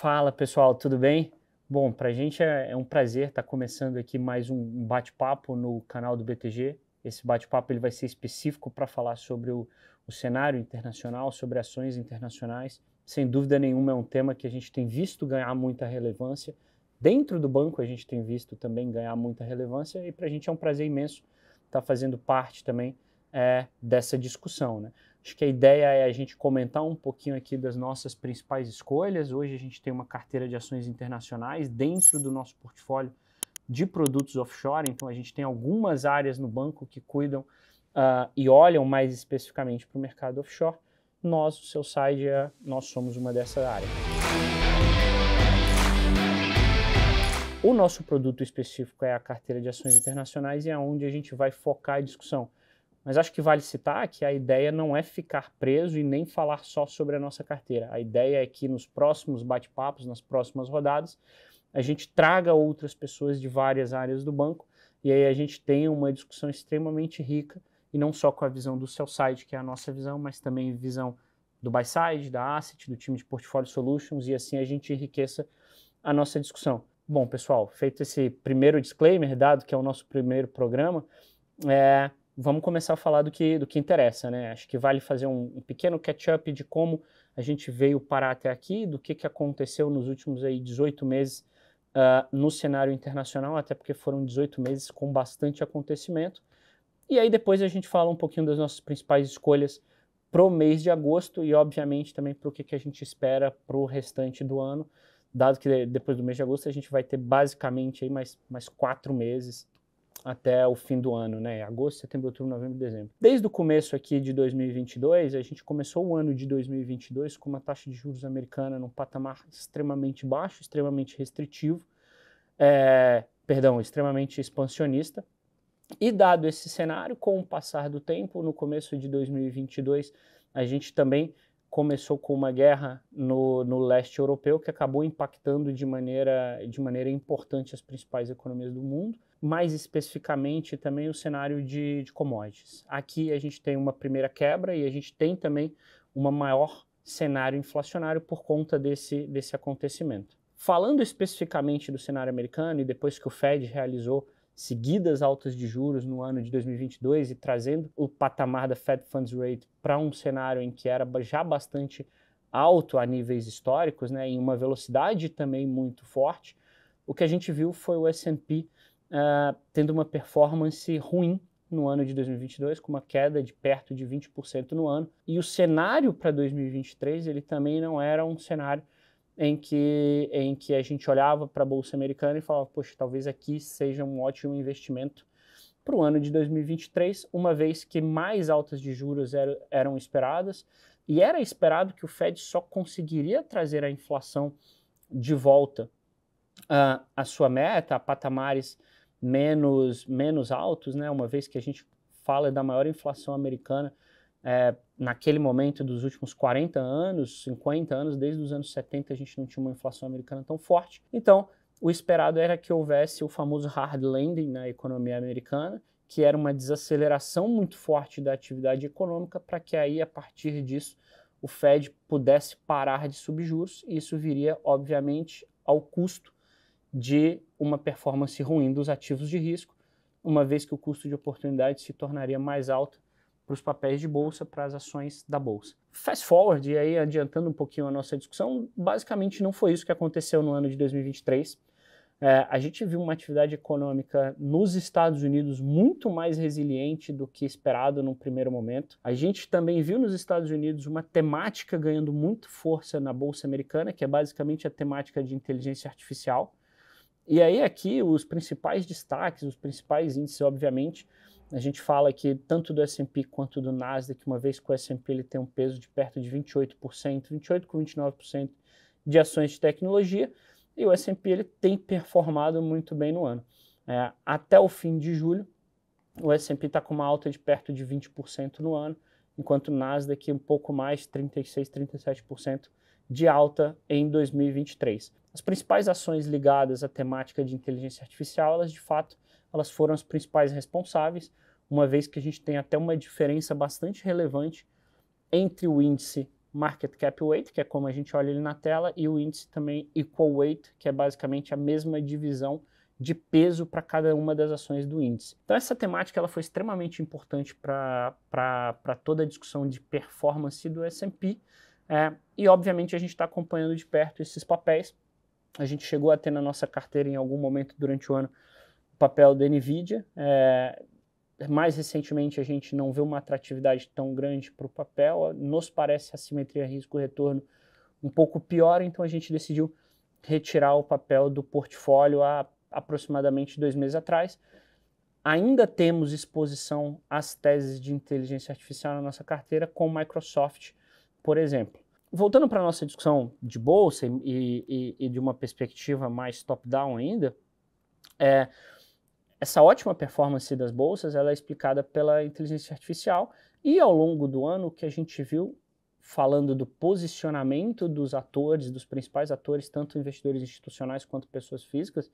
Fala pessoal, tudo bem? Bom, para a gente é, é, um prazer estar tá começando aqui mais um bate-papo no canal do BTG. Esse bate-papo ele vai ser específico para falar sobre o, o, cenário internacional, sobre ações internacionais. Sem dúvida nenhuma é um tema que a gente tem visto ganhar muita relevância. Dentro do banco a gente tem visto também ganhar muita relevância e para a gente é um prazer imenso estar tá fazendo parte também é, dessa discussão. Né? Acho que a ideia é a gente comentar um pouquinho aqui das nossas principais escolhas. Hoje a gente tem uma carteira de ações internacionais dentro do nosso portfólio de produtos offshore, então a gente tem algumas áreas no banco que cuidam uh, e olham mais especificamente para o mercado offshore. Nós, o seu site, é, nós somos uma dessa área. O nosso produto específico é a carteira de ações internacionais e é onde a gente vai focar a discussão. Mas acho que vale citar que a ideia não é ficar preso e nem falar só sobre a nossa carteira. A ideia é que nos próximos bate-papos, nas próximas rodadas, a gente traga outras pessoas de várias áreas do banco e aí a gente tenha uma discussão extremamente rica e não só com a visão do sell side, que é a nossa visão, mas também visão do buy side, da asset, do time de portfólio solutions e assim a gente enriqueça a nossa discussão. Bom, pessoal, feito esse primeiro disclaimer, dado que é o nosso primeiro programa, é, vamos começar a falar do que, do que interessa, né? Acho que vale fazer um, um pequeno catch-up de como a gente veio parar até aqui, do que, que aconteceu nos últimos aí 18 meses uh, no cenário internacional, até porque foram 18 meses com bastante acontecimento. E aí depois a gente fala um pouquinho das nossas principais escolhas pro mês de agosto e, obviamente, também para o que, que a gente espera pro restante do ano, dado que depois do mês de agosto a gente vai ter basicamente aí mais, mais quatro meses até o fim do ano, né? Agosto, setembro, outubro, novembro, dezembro. Desde o começo aqui de 2022, a gente começou o ano de 2022 com uma taxa de juros americana num patamar extremamente baixo, extremamente restritivo, é, perdão, extremamente expansionista. E dado esse cenário, com o passar do tempo, no começo de 2022, a gente também começou com uma guerra no, no leste europeu que acabou impactando de maneira, de maneira importante as principais economias do mundo, mais especificamente também o cenário de, de commodities. Aqui a gente tem uma primeira quebra e a gente tem também uma maior cenário inflacionário por conta desse, desse acontecimento. Falando especificamente do cenário americano e depois que o Fed realizou seguidas altas de juros no ano de 2022 e trazendo o patamar da Fed Funds Rate para um cenário em que era já bastante alto a níveis históricos, né, em uma velocidade também muito forte, o que a gente viu foi o S&P uh, ah, tendo uma performance ruim no ano de 2022, com uma queda de perto de 20% no ano. E o cenário para 2023, ele também não era um cenário em que, em que a gente olhava para a Bolsa Americana e falava, poxa, talvez aqui seja um ótimo investimento para o ano de 2023, uma vez que mais altas de juros eram esperadas e era esperado que o Fed só conseguiria trazer a inflação de volta uh, à sua meta, a patamares menos, menos altos, né? uma vez que a gente fala da maior inflação americana é, naquele momento dos últimos 40 anos, 50 anos, desde os anos 70 a gente não tinha uma inflação americana tão forte. Então, o esperado era que houvesse o famoso hard landing na economia americana, que era uma desaceleração muito forte da atividade econômica, para que aí, a partir disso, o Fed pudesse parar de subir juros, e isso viria, obviamente, ao custo de uma performance ruim dos ativos de risco, uma vez que o custo de oportunidade se tornaria mais alto para os papéis de bolsa, para as ações da bolsa. Fast forward, e aí adiantando um pouquinho a nossa discussão, basicamente não foi isso que aconteceu no ano de 2023. É, a gente viu uma atividade econômica nos Estados Unidos muito mais resiliente do que esperado num primeiro momento. A gente também viu nos Estados Unidos uma temática ganhando muito força na bolsa americana, que é basicamente a temática de inteligência artificial. E aí, aqui, os principais destaques, os principais índices, obviamente, a gente fala que tanto do S&P quanto do Nasdaq, uma vez que o S&P ele tem um peso de perto de 28%, 28 com 29% de ações de tecnologia, e o S&P ele tem performado muito bem no ano. É, até o fim de julho, o S&P está com uma alta de perto de 20% no ano, enquanto o Nasdaq um pouco mais, 36, 37% de alta em 2023. As principais ações ligadas à temática de inteligência artificial, elas de fato elas foram as principais responsáveis, uma vez que a gente tem até uma diferença bastante relevante entre o índice Market Cap Weight, que é como a gente olha ele na tela, e o índice também Equal Weight, que é basicamente a mesma divisão de peso para cada uma das ações do índice. Então essa temática ela foi extremamente importante para toda a discussão de performance do S&P é, e obviamente a gente está acompanhando de perto esses papéis. A gente chegou a ter na nossa carteira em algum momento durante o ano papel da NVIDIA. É, mais recentemente, a gente não vê uma atratividade tão grande para o papel. Nos parece a simetria risco-retorno um pouco pior, então a gente decidiu retirar o papel do portfólio há aproximadamente dois meses atrás. Ainda temos exposição às teses de inteligência artificial na nossa carteira com Microsoft, por exemplo. Voltando para a nossa discussão de bolsa e, e, e de uma perspectiva mais top-down ainda, é, essa ótima performance das bolsas ela é explicada pela inteligência artificial e ao longo do ano o que a gente viu falando do posicionamento dos atores, dos principais atores, tanto investidores institucionais quanto pessoas físicas,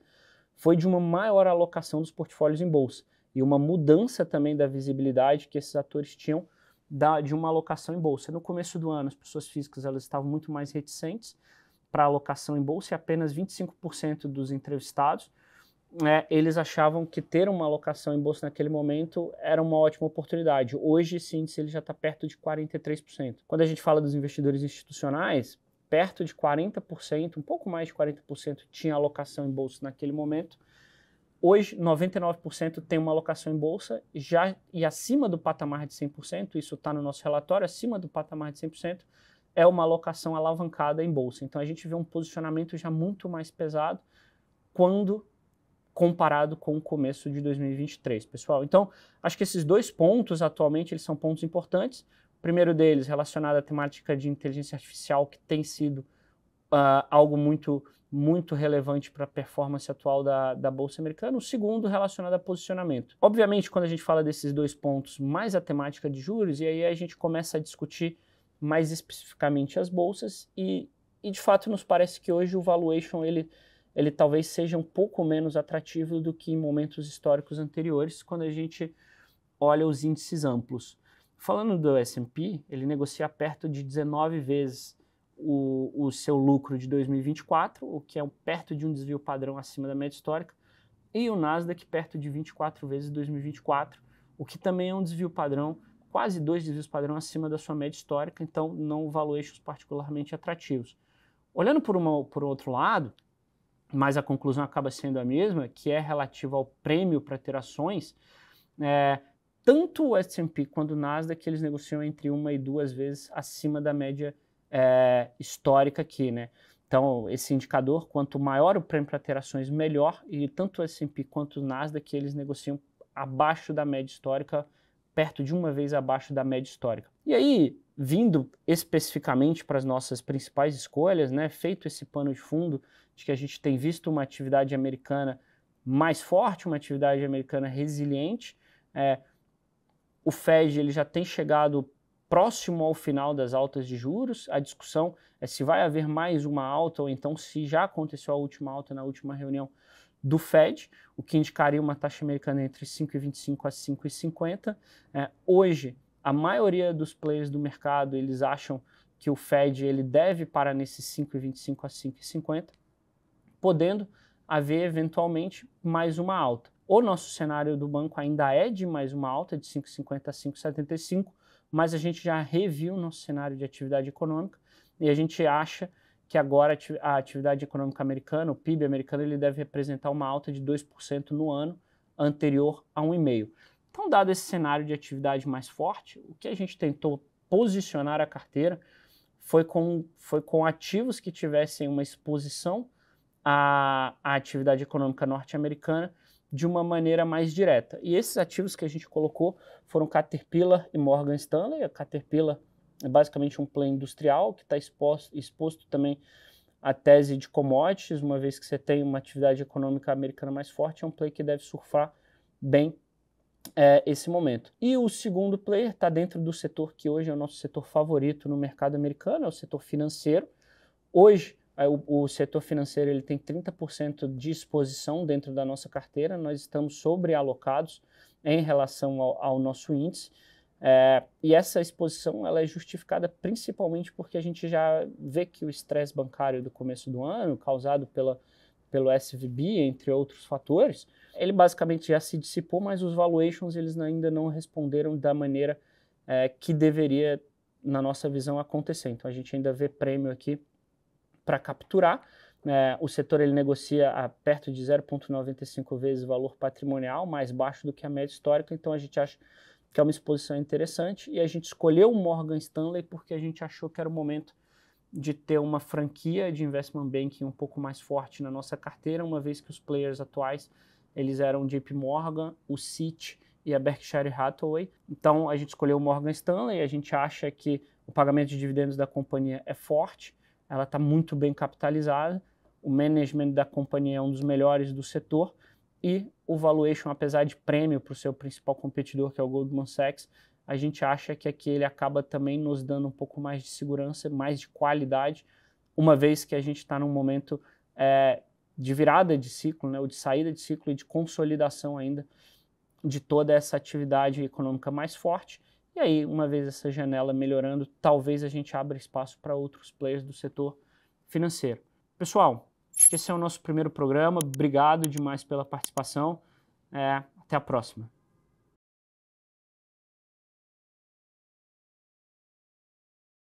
foi de uma maior alocação dos portfólios em bolsa e uma mudança também da visibilidade que esses atores tinham da, de uma alocação em bolsa. No começo do ano, as pessoas físicas elas estavam muito mais reticentes para alocação em bolsa e apenas 25% dos entrevistados é, eles achavam que ter uma alocação em bolsa naquele momento era uma ótima oportunidade. Hoje, esse índice ele já está perto de 43%. Quando a gente fala dos investidores institucionais, perto de 40%, um pouco mais de 40% tinha alocação em bolsa naquele momento. Hoje, 99% tem uma alocação em bolsa já e acima do patamar de 100%, isso está no nosso relatório, acima do patamar de 100%, é uma alocação alavancada em bolsa. Então, a gente vê um posicionamento já muito mais pesado quando comparado com o começo de 2023, pessoal. Então, acho que esses dois pontos atualmente eles são pontos importantes. O primeiro deles relacionado à temática de inteligência artificial, que tem sido uh, algo muito muito relevante para a performance atual da, da Bolsa Americana. O segundo, relacionado a posicionamento. Obviamente, quando a gente fala desses dois pontos, mais a temática de juros, e aí a gente começa a discutir mais especificamente as bolsas, e, e de fato nos parece que hoje o valuation ele ele talvez seja um pouco menos atrativo do que em momentos históricos anteriores, quando a gente olha os índices amplos. Falando do S&P, ele negocia perto de 19 vezes o, o, seu lucro de 2024, o que é perto de um desvio padrão acima da média histórica, e o Nasdaq perto de 24 vezes 2024, o que também é um desvio padrão, quase dois desvios padrão acima da sua média histórica, então não valuations particularmente atrativos. Olhando por, uma, por outro lado, mas a conclusão acaba sendo a mesma, que é relativa ao prêmio para ter ações. É, tanto o S&P quanto o Nasdaq, eles negociam entre uma e duas vezes acima da média é, histórica aqui, né? Então, esse indicador, quanto maior o prêmio para ter ações, melhor. E tanto o S&P quanto o Nasdaq, eles negociam abaixo da média histórica perto de uma vez abaixo da média histórica. E aí, vindo especificamente para as nossas principais escolhas, né, feito esse pano de fundo de que a gente tem visto uma atividade americana mais forte, uma atividade americana resiliente, é, o Fed ele já tem chegado próximo ao final das altas de juros. A discussão é se vai haver mais uma alta ou então se já aconteceu a última alta na última reunião do Fed, o que indicaria uma taxa americana entre 5,25 a 5,50. É, hoje, a maioria dos players do mercado eles acham que o Fed ele deve parar nesses 5,25 a 5,50, podendo haver eventualmente mais uma alta. O nosso cenário do banco ainda é de mais uma alta de 5,50 a 5,75, mas a gente já reviu o nosso cenário de atividade econômica e a gente acha que agora a atividade econômica americana, o PIB americano, ele deve representar uma alta de 2% no ano anterior a 1,5%. Então, dado esse cenário de atividade mais forte, o que a gente tentou posicionar a carteira foi com, foi com ativos que tivessem uma exposição à, à atividade econômica norte-americana de uma maneira mais direta. E esses ativos que a gente colocou foram Caterpillar e Morgan Stanley. A Caterpillar é basicamente um plano industrial que está exposto, exposto também à tese de commodities, uma vez que você tem uma atividade econômica americana mais forte, é um play que deve surfar bem é, esse momento. E o segundo player está dentro do setor que hoje é o nosso setor favorito no mercado americano, é o setor financeiro. Hoje, o, o setor financeiro ele tem 30% de exposição dentro da nossa carteira, nós estamos sobrealocados em relação ao, ao nosso índice. É, e essa exposição ela é justificada principalmente porque a gente já vê que o estresse bancário do começo do ano, causado pela, pelo SVB, entre outros fatores, ele basicamente já se dissipou, mas os valuations eles ainda não responderam da maneira é, que deveria, na nossa visão, acontecer. Então a gente ainda vê prêmio aqui para capturar. É, o setor ele negocia a perto de 0,95 vezes o valor patrimonial, mais baixo do que a média histórica, então a gente acha que é uma exposição interessante, e a gente escolheu o Morgan Stanley porque a gente achou que era o momento de ter uma franquia de investment banking um pouco mais forte na nossa carteira, uma vez que os players atuais eles eram o JP Morgan, o Citi e a Berkshire Hathaway. Então a gente escolheu o Morgan Stanley, a gente acha que o pagamento de dividendos da companhia é forte, ela está muito bem capitalizada, o management da companhia é um dos melhores do setor e o valuation, apesar de prêmio para o seu principal competidor, que é o Goldman Sachs, a gente acha que aqui ele acaba também nos dando um pouco mais de segurança, mais de qualidade, uma vez que a gente está num momento é, de virada de ciclo, né, ou de saída de ciclo e de consolidação ainda de toda essa atividade econômica mais forte. E aí, uma vez essa janela melhorando, talvez a gente abra espaço para outros players do setor financeiro. Pessoal, Acho que Esse é o nosso primeiro programa. Obrigado demais pela participação. É, até a próxima.